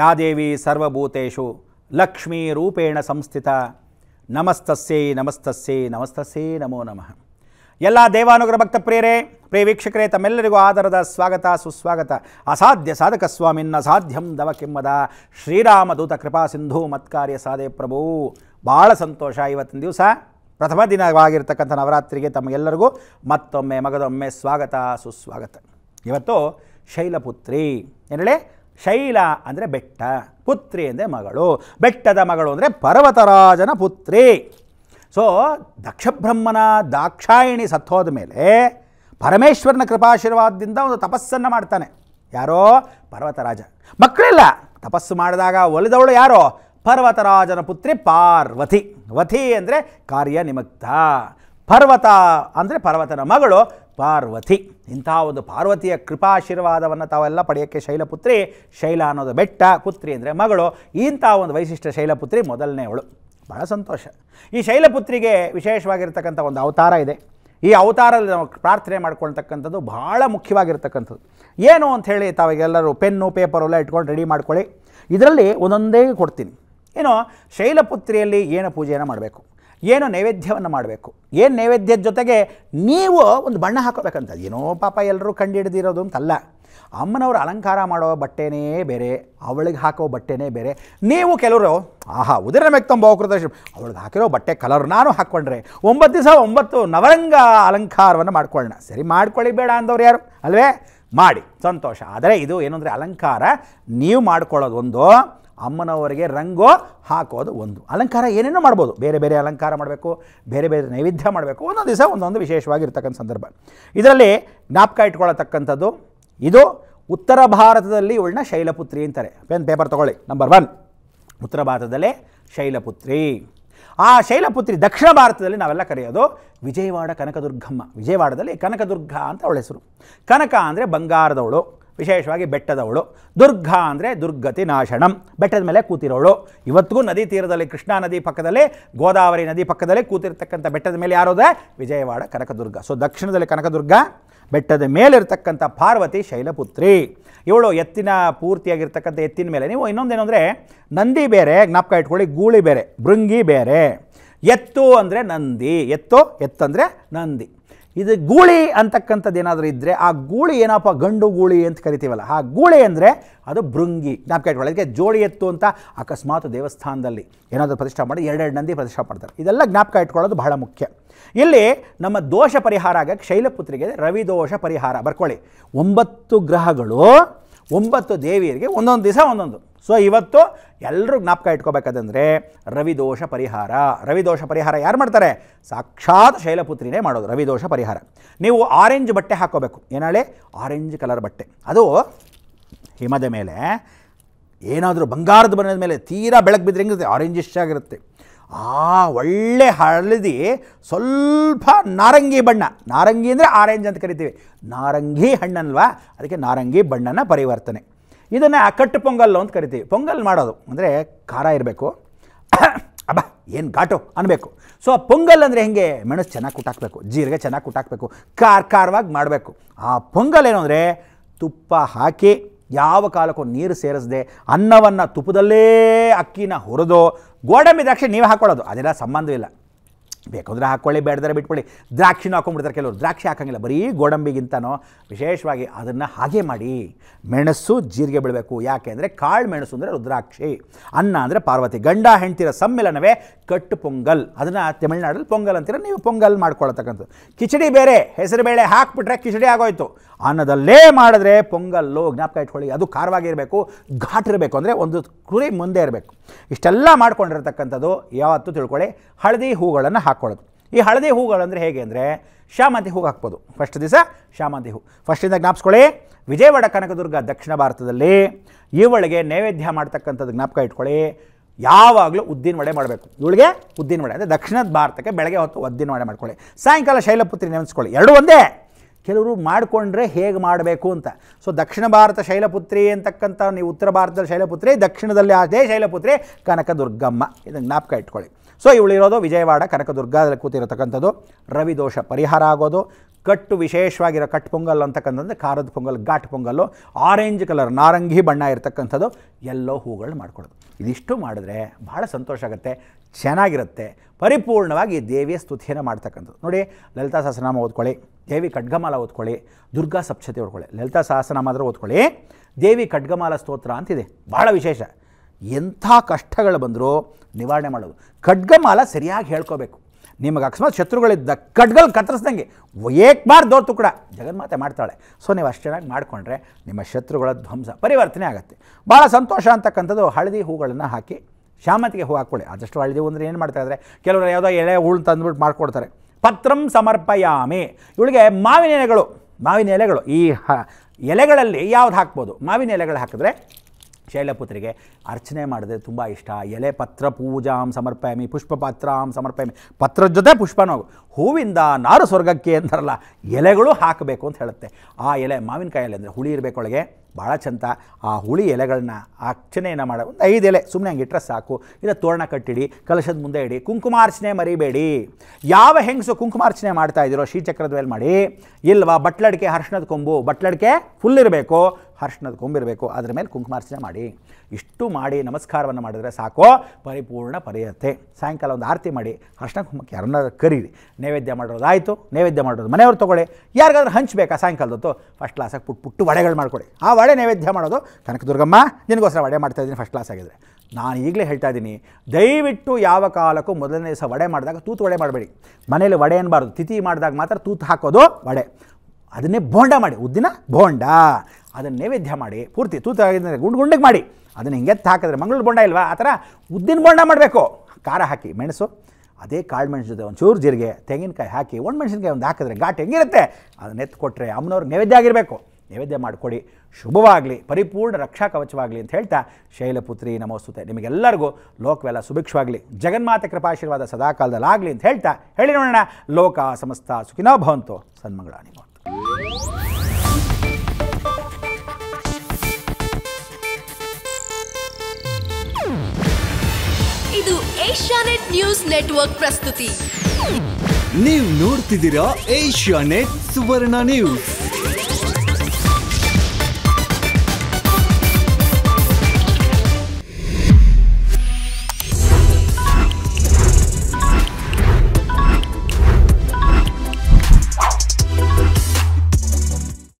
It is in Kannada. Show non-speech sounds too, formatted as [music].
ಯಾ ದೇವಿ ಸರ್ವಭೂತೇಶು ಲಕ್ಷ್ಮೀ ರೂಪೇಣ ಸಂಸ್ಥಿತ ನಮಸ್ತಸ್ಸೇ ನಮಸ್ತಸ್ಸೇ ನಮಸ್ತಸ್ಸೇ ನಮೋ ನಮಃ ಎಲ್ಲ ದೇವಾನುಗ್ರ ಭಕ್ತ ಪ್ರೇರೇ ಪ್ರಿಯ ವೀಕ್ಷಕರೇ ತಮ್ಮೆಲ್ಲರಿಗೂ ಆದರದ ಸ್ವಾಗತ ಸುಸ್ವಾಗತ ಅಸಾಧ್ಯ ಸಾಧಕ ಸ್ವಾಮಿನ್ನ ಸಾಧ್ಯಂ ದವ ಕಿಮ್ಮದ ದೂತ ಕೃಪಾ ಸಿಂಧು ಮತ್ಕಾರ್ಯ ಸಾಧೆ ಪ್ರಭು ಭಾಳ ಸಂತೋಷ ಇವತ್ತಿನ ದಿವಸ ಪ್ರಥಮ ದಿನವಾಗಿರ್ತಕ್ಕಂಥ ನವರಾತ್ರಿಗೆ ತಮಗೆಲ್ಲರಿಗೂ ಮತ್ತೊಮ್ಮೆ ಮಗದೊಮ್ಮೆ ಸ್ವಾಗತ ಸುಸ್ವಾಗತ ಇವತ್ತು ಶೈಲಪುತ್ರಿ ಏನೇಳೆ ಶೈಲ ಅಂದರೆ ಬೆಟ್ಟ ಪುತ್ರಿ ಅಂದರೆ ಮಗಳು ಬೆಟ್ಟದ ಮಗಳು ಅಂದರೆ ಪರ್ವತರಾಜನ ಪುತ್ರಿ ಸೊ ದಕ್ಷಬ್ರಹ್ಮನ ದಾಕ್ಷಾಯಿಣಿ ಸತ್ತೋದ ಮೇಲೆ ಪರಮೇಶ್ವರನ ಕೃಪಾಶೀರ್ವಾದದಿಂದ ಒಂದು ತಪಸ್ಸನ್ನು ಮಾಡ್ತಾನೆ ಯಾರೋ ಪರ್ವತರಾಜ ಮಕ್ಕಳಿಲ್ಲ ತಪಸ್ಸು ಮಾಡಿದಾಗ ಒಲಿದವಳು ಯಾರೋ ಪರ್ವತರಾಜನ ಪುತ್ರಿ ಪಾರ್ವತಿ ವತಿ ಅಂದರೆ ಕಾರ್ಯ ಕಾರ್ಯನಿಮಗ್ಧ ಪರ್ವತ ಅಂದರೆ ಪರ್ವತನ ಮಗಳು ಪಾರ್ವತಿ ಇಂಥ ಒಂದು ಪಾರ್ವತಿಯ ಕೃಪಾಶೀರ್ವಾದವನ್ನು ತಾವೆಲ್ಲ ಪಡೆಯೋಕ್ಕೆ ಶೈಲಪುತ್ರಿ ಶೈಲ ಅನ್ನೋದು ಬೆಟ್ಟ ಪುತ್ರಿ ಅಂದರೆ ಮಗಳು ಇಂಥ ಒಂದು ವೈಶಿಷ್ಟ್ಯ ಶೈಲಪುತ್ರಿ ಮೊದಲನೇ ಅವಳು ಭಾಳ ಸಂತೋಷ ಈ ಶೈಲಪುತ್ರಿಗೆ ವಿಶೇಷವಾಗಿರ್ತಕ್ಕಂಥ ಒಂದು ಅವತಾರ ಇದೆ ಈ ಅವತಾರದಲ್ಲಿ ನಾವು ಪ್ರಾರ್ಥನೆ ಮಾಡ್ಕೊಳ್ತಕ್ಕಂಥದ್ದು ಭಾಳ ಮುಖ್ಯವಾಗಿರ್ತಕ್ಕಂಥದ್ದು ಏನು ಅಂತ ತಾವಿಗೆಲ್ಲರೂ ಪೆನ್ನು ಪೇಪರು ಎಲ್ಲ ಇಟ್ಕೊಂಡು ರೆಡಿ ಮಾಡ್ಕೊಳ್ಳಿ ಇದರಲ್ಲಿ ಒಂದೊಂದೇ ಕೊಡ್ತೀನಿ ಏನೋ ಶೈಲಪುತ್ರಿಯಲ್ಲಿ ಏನು ಪೂಜೆಯನ್ನು ಮಾಡಬೇಕು ಏನು ನೈವೇದ್ಯವನ್ನು ಮಾಡಬೇಕು ಏನು ನೈವೇದ್ಯದ ಜೊತೆಗೆ ನೀವು ಒಂದು ಬಣ್ಣ ಹಾಕೋಬೇಕಂತ ಏನೋ ಪಾಪ ಎಲ್ಲರೂ ಕಂಡು ಹಿಡಿದಿರೋದು ಅಂತಲ್ಲ ಅಮ್ಮನವರು ಅಲಂಕಾರ ಮಾಡೋ ಬಟ್ಟೆನೇ ಬೇರೆ ಅವಳಿಗೆ ಹಾಕೋ ಬಟ್ಟೆನೇ ಬೇರೆ ನೀವು ಕೆಲವರು ಆಹಾ ಉದಿರ ಮೆಕ್ತಂಬ ಕೃತ ಅವಳಿಗೆ ಹಾಕಿರೋ ಬಟ್ಟೆ ಕಲರ್ ನಾನು ಹಾಕ್ಕೊಂಡ್ರೆ ಒಂಬತ್ತು ದಿವಸ ಒಂಬತ್ತು ನವರಂಗ ಅಲಂಕಾರವನ್ನು ಮಾಡ್ಕೊಳ್ಳೋಣ ಸರಿ ಮಾಡ್ಕೊಳ್ಳಿ ಬೇಡ ಅಂದವ್ರು ಯಾರು ಅಲ್ವೇ ಮಾಡಿ ಸಂತೋಷ ಆದರೆ ಇದು ಏನಂದರೆ ಅಲಂಕಾರ ನೀವು ಮಾಡ್ಕೊಳ್ಳೋದೊಂದು ಅಮ್ಮನವರಿಗೆ ರಂಗೋ ಹಾಕೋದು ಒಂದು ಅಲಂಕಾರ ಏನೇನೋ ಮಾಡ್ಬೋದು ಬೇರೆ ಬೇರೆ ಅಲಂಕಾರ ಮಾಡಬೇಕು ಬೇರೆ ಬೇರೆ ನೈವೇದ್ಯ ಮಾಡಬೇಕು ಒಂದೊಂದು ದಿವಸ ಒಂದೊಂದು ವಿಶೇಷವಾಗಿರ್ತಕ್ಕಂಥ ಸಂದರ್ಭ ಇದರಲ್ಲಿ ಜ್ಞಾಪಕ ಇಟ್ಕೊಳ್ಳತಕ್ಕಂಥದ್ದು ಇದು ಉತ್ತರ ಭಾರತದಲ್ಲಿ ಇವಳನ್ನ ಶೈಲಪುತ್ರಿ ಅಂತಾರೆ ಪೆನ್ ಪೇಪರ್ ತೊಗೊಳ್ಳಿ ನಂಬರ್ ಒನ್ ಉತ್ತರ ಭಾರತದಲ್ಲೇ ಶೈಲಪುತ್ರಿ ಆ ಶೈಲಪುತ್ರಿ ದಕ್ಷಿಣ ಭಾರತದಲ್ಲಿ ನಾವೆಲ್ಲ ಕರೆಯೋದು ವಿಜಯವಾಡ ಕನಕದುರ್ಗಮ್ಮ ವಿಜಯವಾಡದಲ್ಲಿ ಕನಕದುರ್ಗ ಅಂತ ಅವಳ ಹೆಸರು ಕನಕ ಅಂದರೆ ಬಂಗಾರದವಳು ವಿಶೇಷವಾಗಿ ಬೆಟ್ಟದವಳು ದುರ್ಗ ಅಂದರೆ ದುರ್ಗತಿ ನಾಶನಂ ಬೆಟ್ಟದ ಮೇಲೆ ಕೂತಿರೋಳು ಇವತ್ತಿಗೂ ನದಿ ತೀರದಲ್ಲಿ ಕೃಷ್ಣಾ ನದಿ ಪಕ್ಕದಲ್ಲಿ ಗೋದಾವರಿ ನದಿ ಪಕ್ಕದಲ್ಲಿ ಕೂತಿರ್ತಕ್ಕಂಥ ಬೆಟ್ಟದ ಮೇಲೆ ಯಾರೋದೇ ವಿಜಯವಾಡ ಕನಕದುರ್ಗ ಸೊ ದಕ್ಷಿಣದಲ್ಲಿ ಕನಕದುರ್ಗ ಬೆಟ್ಟದ ಮೇಲಿರ್ತಕ್ಕಂಥ ಪಾರ್ವತಿ ಶೈಲಪುತ್ರಿ ಇವಳು ಎತ್ತಿನ ಪೂರ್ತಿಯಾಗಿರ್ತಕ್ಕಂಥ ಎತ್ತಿನ ಮೇಲೆ ನೀವು ಇನ್ನೊಂದೇನು ಅಂದರೆ ನಂದಿ ಬೇರೆ ಜ್ಞಾಪಕ ಇಟ್ಕೊಳ್ಳಿ ಗೂಳಿ ಬೇರೆ ಭೃಂಗಿ ಬೇರೆ ಎತ್ತು ಅಂದರೆ ನಂದಿ ಎತ್ತು ಎತ್ತಂದರೆ ನಂದಿ ಇದು ಗೂಳಿ ಅಂತಕ್ಕಂಥದ್ದು ಏನಾದರೂ ಇದ್ದರೆ ಆ ಗೂಳಿ ಏನಪ್ಪ ಗಂಡು ಗೂಳಿ ಅಂತ ಕರಿತೀವಲ್ಲ ಆ ಗೂಳಿ ಅಂದರೆ ಅದು ಭೃಂಗಿ ಜ್ಞಾಪಕ ಇಟ್ಕೊಳ್ಳಿ ಅದಕ್ಕೆ ಜೋಳಿ ಎತ್ತು ಅಂತ ಅಕಸ್ಮಾತ್ ದೇವಸ್ಥಾನದಲ್ಲಿ ಏನಾದರೂ ಪ್ರತಿಷ್ಠೆ ಮಾಡಿ ಎರಡೆರಡು ನಂದಿ ಪ್ರತಿಷ್ಠೆ ಮಾಡ್ತಾರೆ ಇದೆಲ್ಲ ಜ್ಞಾಪಕ ಇಟ್ಕೊಳ್ಳೋದು ಬಹಳ ಮುಖ್ಯ ಇಲ್ಲಿ ನಮ್ಮ ದೋಷ ಪರಿಹಾರ ಆಗಕ್ಕೆ ಶೈಲಪುತ್ರಿಗೆ ರವಿ ದೋಷ ಪರಿಹಾರ ಬರ್ಕೊಳ್ಳಿ ಒಂಬತ್ತು ಗ್ರಹಗಳು ಒಂಬತ್ತು ದೇವಿಯರಿಗೆ ಒಂದೊಂದು ದಿವಸ ಒಂದೊಂದು ಸೊ ಇವತ್ತು ಎಲ್ಲರೂ ಜ್ಞಾಪಕ ಇಟ್ಕೋಬೇಕಂದ್ರೆ ರವಿದೋಷ ಪರಿಹಾರ ರವಿದೋಷ ಪರಿಹಾರ ಯಾರು ಮಾಡ್ತಾರೆ ಸಾಕ್ಷಾತ್ ಶೈಲಪುತ್ರಿನೇ ಮಾಡೋದು ರವಿದೋಷ ಪರಿಹಾರ ನೀವು ಆರೆಂಜ್ ಬಟ್ಟೆ ಹಾಕೋಬೇಕು ಏನಾಳೆ ಆರೆಂಜ್ ಕಲರ್ ಬಟ್ಟೆ ಅದು ಹಿಮದ ಮೇಲೆ ಏನಾದರೂ ಬಂಗಾರದ ಬಣ್ಣದ ಮೇಲೆ ತೀರಾ ಬೆಳಕು ಬಿದ್ದರೆ ಹೆಂಗಿರುತ್ತೆ ಆರೆಂಜಿಶ್ ಆಗಿರುತ್ತೆ ಆ ಒಳ್ಳೆ ಹಳದಿ ಸ್ವಲ್ಪ ನಾರಂಗಿ ಬಣ್ಣ ನಾರಂಗಿ ಅಂದರೆ ಆರೆಂಜ್ ಅಂತ ಕರಿತೀವಿ ನಾರಂಗಿ ಹಣ್ಣಲ್ವಾ ಅದಕ್ಕೆ ನಾರಂಗಿ ಬಣ್ಣನ ಪರಿವರ್ತನೆ ಇದನ್ನೇ ಅಕಟ್ಟು ಪೊಂಗಲ್ಲು ಅಂತ ಕರಿತೀವಿ ಪೊಂಗಲ್ ಮಾಡೋದು ಅಂದರೆ ಖಾರ ಇರಬೇಕು [coughs] ಅಬ್ಬ ಏನು ಘಾಟು ಅನ್ನಬೇಕು ಸೊ ಆ ಪೊಂಗಲ್ ಅಂದರೆ ಹೇಗೆ ಮೆಣಸು ಚೆನ್ನಾಗಿ ಕುಟ್ಟಾಕಬೇಕು ಜೀರಿಗೆ ಚೆನ್ನಾಗಿ ಕುಟ್ಟಾಕಬೇಕು ಖಾರ ಖಾರವಾಗಿ ಮಾಡಬೇಕು ಆ ಪೊಂಗಲ್ ಏನು ಅಂದರೆ ತುಪ್ಪ ಹಾಕಿ ಯಾವ ಕಾಲಕ್ಕೂ ನೀರು ಸೇರಿಸದೆ ಅನ್ನವನ್ನು ತುಪ್ಪದಲ್ಲೇ ಅಕ್ಕಿನ ಹುರಿದು ಗೋಡಂಬಿ ದ್ರಾಕ್ಷಿ ನೀವೇ ಹಾಕ್ಕೊಳ್ಳೋದು ಅದೆಲ್ಲ ಸಂಬಂಧವಿಲ್ಲ ಬೇಕಂದ್ರೆ ಹಾಕ್ಕೊಳ್ಳಿ ಬೇಡದರೆ ಬಿಟ್ಕೊಳ್ಳಿ ದ್ರಾಕ್ಷಿನೂ ಹಾಕೊಂಡ್ಬಿಡ್ತಾರೆ ಕೆಲವರು ದ್ರಾಕ್ಷಿ ಹಾಕೋಂಗಿಲ್ಲ ಬರೀ ಗೋಡಂಬಿಗಿಂತನೋ ವಿಶೇಷವಾಗಿ ಅದನ್ನು ಹಾಗೆ ಮಾಡಿ ಮೆಣಸು ಜೀರಿಗೆ ಬಿಡಬೇಕು ಯಾಕೆ ಅಂದರೆ ಕಾಳು ಮೆಣಸು ಅಂದರೆ ರುದ್ರಾಕ್ಷಿ ಅನ್ನ ಅಂದರೆ ಪಾರ್ವತಿ ಗಂಡ ಹೆಂಡ್ತಿರ ಸಮ್ಮಿಲನವೇ ಕಟ್ಟು ಪೊಂಗಲ್ ಅದನ್ನು ತಮಿಳ್ನಾಡಲ್ಲಿ ಪೊಂಗಲ್ ಅಂತೀರ ನೀವು ಪೊಂಗಲ್ ಮಾಡ್ಕೊಳ್ತಕ್ಕಂಥದ್ದು ಕಿಚಡಿ ಬೇರೆ ಹೆಸರು ಬೇಳೆ ಹಾಕ್ಬಿಟ್ರೆ ಕಿಚಡಿ ಆಗೋಯ್ತು ಅನ್ನದಲ್ಲೇ ಮಾಡಿದ್ರೆ ಪೊಂಗಲ್ಲು ಜ್ಞಾಪಕ ಇಟ್ಕೊಳ್ಳಿ ಅದು ಖಾರವಾಗಿರಬೇಕು ಘಾಟ್ ಇರಬೇಕು ಅಂದರೆ ಒಂದು ಕುರಿ ಮುಂದೆ ಇರಬೇಕು ಇಷ್ಟೆಲ್ಲ ಮಾಡ್ಕೊಂಡಿರ್ತಕ್ಕಂಥದ್ದು ಯಾವತ್ತೂ ತಿಳ್ಕೊಳ್ಳಿ ಹಳದಿ ಹೂಗಳನ್ನು ಹಾಕಿ ಹಾಕ್ಕೊಳ್ಳೋದು ಈ ಹಳದಿ ಹೂಗಳಂದರೆ ಹೇಗೆ ಅಂದರೆ ಶಾಮಂತಿ ಹೂವು ಹಾಕ್ಬೋದು ಫಸ್ಟ್ ದಿವಸ ಶ್ಯಾಮಂತಿ ಹೂ ಫಸ್ಟಿಂದ ಜ್ಞಾಪಿಸ್ಕೊಳ್ಳಿ ವಿಜಯವಾಡ ಕನಕದುರ್ಗ ದಕ್ಷಿಣ ಭಾರತದಲ್ಲಿ ಇವಳಿಗೆ ನೈವೇದ್ಯ ಮಾಡ್ತಕ್ಕಂಥದ್ದು ಜ್ಞಾಪಕ ಇಟ್ಕೊಳ್ಳಿ ಯಾವಾಗಲೂ ಉದ್ದಿನ ವಡೆ ಮಾಡಬೇಕು ಇವಳಿಗೆ ಉದ್ದಿನ ವಡೆ ಅಂದರೆ ದಕ್ಷಿಣ ಭಾರತಕ್ಕೆ ಬೆಳಗ್ಗೆ ಹೊತ್ತು ಉದ್ದಿನ ವಡೆ ಮಾಡ್ಕೊಳ್ಳಿ ಸಾಯಂಕಾಲ ಶೈಲಪುತ್ರಿ ನೆನೆಸ್ಕೊಳ್ಳಿ ಎರಡು ಒಂದೇ ಕೆಲವರು ಮಾಡಿಕೊಂಡ್ರೆ ಹೇಗೆ ಮಾಡಬೇಕು ಅಂತ ಸೊ ದಕ್ಷಿಣ ಭಾರತ ಶೈಲಪುತ್ರಿ ಅಂತಕ್ಕಂಥ ನೀವು ಉತ್ತರ ಭಾರತದ ಶೈಲಪುತ್ರಿ ದಕ್ಷಿಣದಲ್ಲಿ ಅದೇ ಶೈಲಪುತ್ರಿ ಕನಕದುರ್ಗಮ್ಮ ಇದನ್ನು ಜ್ಞಾಪಕ ಇಟ್ಕೊಳ್ಳಿ ಸೊ ಇವಳಿರೋದು ವಿಜಯವಾಡ ಕನಕದುರ್ಗದಲ್ಲಿ ಕೂತಿರತಕ್ಕಂಥದ್ದು ರವಿ ದೋಷ ಪರಿಹಾರ ಆಗೋದು ಕಟ್ಟು ವಿಶೇಷವಾಗಿರೋ ಕಟ್ ಪೊಂಗಲ್ ಅಂತಕ್ಕಂಥದ್ದು ಖಾರದ ಪೊಂಗಲ್ ಘಾಟ್ ಪೊಂಗಲ್ಲು ಆರೆಂಜ್ ಕಲರ್ ನಾರಂಗಿ ಬಣ್ಣ ಇರತಕ್ಕಂಥದ್ದು ಎಲ್ಲೋ ಹೂಗಳ್ನ ಮಾಡ್ಕೊಡೋದು ಇದಿಷ್ಟು ಮಾಡಿದ್ರೆ ಭಾಳ ಸಂತೋಷ ಆಗುತ್ತೆ ಚೆನ್ನಾಗಿರುತ್ತೆ ಪರಿಪೂರ್ಣವಾಗಿ ದೇವಿಯ ಸ್ತುತಿಯನ್ನು ಮಾಡ್ತಕ್ಕಂಥದ್ದು ನೋಡಿ ಲಲಿತಾ ಸಹಸ್ರನಾಮ ಓದ್ಕೊಳ್ಳಿ ದೇವಿ ಖಡ್ಗಮಾಲ ಓದ್ಕೊಳ್ಳಿ ದುರ್ಗಾ ಸಪ್ತತಿ ಓದ್ಕೊಳ್ಳಿ ಲಲಿತಾ ಸಹಸ್ರನಾಮ ಮಾತ್ರ ಓದ್ಕೊಳ್ಳಿ ದೇವಿ ಖಡ್ಗಮಾಲ ಸ್ತೋತ್ರ ಅಂತಿದೆ ಭಾಳ ವಿಶೇಷ ಎಂಥ ಕಷ್ಟಗಳು ಬಂದರೂ ನಿವಾರಣೆ ಮಾಡೋದು ಖಡ್ಗಮಾಲ ಸರಿಯಾಗಿ ಹೇಳ್ಕೋಬೇಕು ನಿಮಗೆ ಅಕಸ್ಮಾತ್ ಶತ್ರುಗಳಿದ್ದ ಖಡ್ಗಲ್ಲಿ ಕತ್ತರಿಸ್ದಂಗೆ ಬಾರ್ ದೋರ್ತು ಕೂಡ ಜಗನ್ಮಾತೆ ಮಾಡ್ತಾಳೆ ಸೊ ನೀವು ಅಷ್ಟು ಚೆನ್ನಾಗಿ ಮಾಡಿಕೊಂಡ್ರೆ ನಿಮ್ಮ ಶತ್ರುಗಳ ಧ್ವಂಸ ಪರಿವರ್ತನೆ ಆಗುತ್ತೆ ಭಾಳ ಸಂತೋಷ ಅಂತಕ್ಕಂಥದ್ದು ಹಳದಿ ಹೂಗಳನ್ನು ಹಾಕಿ ಶ್ಯಾಮತಿಗೆ ಹೂ ಹಾಕ್ಕೊಳ್ಳಿ ಆದಷ್ಟು ಹಳದಿ ಅಂದರೆ ಏನು ಮಾಡ್ತಾಯಿದ್ರೆ ಕೆಲವರು ಯಾವುದೋ ಎಳೆ ಹೂಳು ತಂದುಬಿಟ್ಟು ಮಾಡಿಕೊಡ್ತಾರೆ ಪತ್ರಂ ಸಮರ್ಪಯಾಮಿ ಇವಳಿಗೆ ಮಾವಿನ ಎಲೆಗಳು ಮಾವಿನ ಎಲೆಗಳು ಈ ಹ ಎಲೆಗಳಲ್ಲಿ ಯಾವ್ದು ಹಾಕ್ಬೋದು ಮಾವಿನ ಎಲೆಗಳು ಹಾಕಿದ್ರೆ ಶೈಲಪುತ್ರಿಗೆ ಅರ್ಚನೆ ಮಾಡಿದ್ರೆ ತುಂಬ ಇಷ್ಟ ಎಲೆ ಪತ್ರ ಪೂಜಾಂ ಸಮರ್ಪಯಾಮಿ ಪುಷ್ಪ ಪತ್ರಾಂ ಸಮರ್ಪಯಾಮಿ ಪತ್ರದ ಜೊತೆ ಪುಷ್ಪನೂ ಹೂವಿಂದ ನಾರು ಸ್ವರ್ಗಕ್ಕೆ ಅಂತಾರಲ್ಲ ಎಲೆಗಳು ಹಾಕಬೇಕು ಅಂತ ಹೇಳುತ್ತೆ ಆ ಎಲೆ ಮಾವಿನಕಾಯಿ ಎಲೆ ಅಂದರೆ ಹುಳಿ ಇರಬೇಕೊಳಗೆ ಭಾಳ ಚಂದ ಆ ಹುಳಿ ಎಲೆಗಳನ್ನ ಅರ್ಚನೆಯನ್ನು ಮಾಡ ಒಂದು ಐದು ಎಲೆ ಸುಮ್ಮನೆ ಹಂಗೆ ಇಟ್ಟರೆ ಸಾಕು ಇಲ್ಲ ತೋರಣ ಕಟ್ಟಿಡಿ ಕಲಶದ ಮುಂದೆ ಇಡಿ ಕುಂಕುಮಾರ್ಚನೆ ಮರಿಬೇಡಿ ಯಾವ ಹೆಂಗಸು ಕುಂಕುಮಾರ್ಚನೆ ಮಾಡ್ತಾ ಇದ್ದೀರೋ ಶ್ರೀಚಕ್ರದ ಮೇಲೆ ಮಾಡಿ ಇಲ್ವಾ ಬಟ್ಲಡಿಕೆ ಹರ್ಷಣದ ಕೊಂಬು ಬಟ್ಲಡಿಕೆ ಫುಲ್ ಇರಬೇಕು ಹರ್ಷಣದ ಕೊಂಬಿರಬೇಕು ಅದರ ಮೇಲೆ ಕುಂಕುಮಾರ್ಚನೆ ಮಾಡಿ ಇಷ್ಟು ಮಾಡಿ ನಮಸ್ಕಾರವನ್ನು ಮಾಡಿದರೆ ಸಾಕು ಪರಿಪೂರ್ಣ ಪರಿಯತ್ತೆ ಸಾಯಂಕಾಲ ಒಂದು ಆರತಿ ಮಾಡಿ ಹರ್ಷಣ ಕುಂಭಕ್ಕೆ ಯಾರನ್ನಾದ್ರೂ ಕರೀರಿ ನೈವೇದ್ಯ ಆಯಿತು ನೈವೇದ್ಯ ಮಾಡಿರೋದು ಮನೆಯವ್ರು ತೊಗೊಳ್ಳಿ ಯಾರಿಗಾದ್ರೂ ಹಂಚಬೇಕಾ ಸಾಯಂಕಾಲದೊತ್ತು ಫಸ್ಟ್ ಕ್ಲಾಸಾಗಿ ಪುಟ್ಟು ಪುಟ್ಟು ವಡೆಗಳು ಮಾಡ್ಕೊಳ್ಳಿ ಆ ವಡೆ ನೈವೇದ್ಯ ಮಾಡೋದು ಕನಕದುರ್ಗಮ್ಮ ನಿನಗೋಸ್ಕರ ವಡೆ ಮಾಡ್ತಾ ಇದ್ದೀನಿ ಫಸ್ಟ್ ಕ್ಲಾಸ್ ಆಗಿದ್ರೆ ನಾನು ಈಗಲೇ ಹೇಳ್ತಾ ಇದ್ದೀನಿ ದಯವಿಟ್ಟು ಯಾವ ಕಾಲಕ್ಕೂ ಮೊದಲನೇ ದಿವಸ ವಡೆ ಮಾಡಿದಾಗ ತೂತು ವಡೆ ಮಾಡಬೇಡಿ ಮನೇಲಿ ವಡೆ ಅನ್ನಬಾರ್ದು ತಿಥಿ ಮಾಡಿದಾಗ ಮಾತ್ರ ತೂತು ಹಾಕೋದು ವಡೆ ಅದನ್ನೇ ಬೋಂಡ ಮಾಡಿ ಉದ್ದಿನ ಬೋಂಡ ಅದನ್ನು ನೈವೇದ್ಯ ಮಾಡಿ ಪೂರ್ತಿ ಆಗಿದ್ರೆ ಗುಂಡು ಗುಂಡಿಗೆ ಮಾಡಿ ಅದನ್ನು ಹಿಂಗೆ ಹಾಕಿದ್ರೆ ಮಂಗಳೂರು ಬೋಂಡ ಇಲ್ವಾ ಆ ಥರ ಉದ್ದಿನ ಬೋಂಡ ಮಾಡಬೇಕು ಖಾರ ಹಾಕಿ ಮೆಣಸು ಅದೇ ಕಾಳು ಮೆಣಸು ಜೊತೆ ಒಂದು ಚೂರು ಜೀರಿಗೆ ತೆಂಗಿನಕಾಯಿ ಹಾಕಿ ಒಣ ಮೆಣಸಿನಕಾಯಿ ಒಂದು ಹಾಕಿದ್ರೆ ಘಾಟ್ ಹೆಂಗಿರುತ್ತೆ ಅದನ್ನ ಎತ್ತು ಕೊಟ್ಟರೆ ಅಮ್ಮನವ್ರಿಗೆ ನೈವೇದ್ಯ ಆಗಿರಬೇಕು ನೈವೇದ್ಯ ಮಾಡಿಕೊಡಿ ಶುಭವಾಗಲಿ ಪರಿಪೂರ್ಣ ರಕ್ಷಾ ಕವಚವಾಗಲಿ ಅಂತ ಹೇಳ್ತಾ ಶೈಲಪುತ್ರಿ ನಮೋಸ್ತುತೆ ನಿಮಗೆಲ್ಲರಿಗೂ ಲೋಕವೆಲ್ಲ ಸುಭಿಕ್ಷವಾಗಲಿ ಜಗನ್ಮಾತೆ ಕೃಪಾಶೀರ್ವಾದ ಸದಾಕಾಲದಲ್ಲಾಗಲಿ ಅಂತ ಹೇಳ್ತಾ ಹೇಳಿ ನೋಡೋಣ ಲೋಕ ಸಮಸ್ತ ಸುಖಿನೋ ಭವಂತು ಸನ್ಮಂಗಳ ಇದು ಏಷ್ಯಾನೆಟ್ ನ್ಯೂಸ್ ನೆಟ್ವರ್ಕ್ ಪ್ರಸ್ತುತಿ ನೀವು ನೋಡ್ತಿದ್ದೀರಾ ಏಷ್ಯಾನೆಟ್ ಸುವರ್ಣ ನ್ಯೂಸ್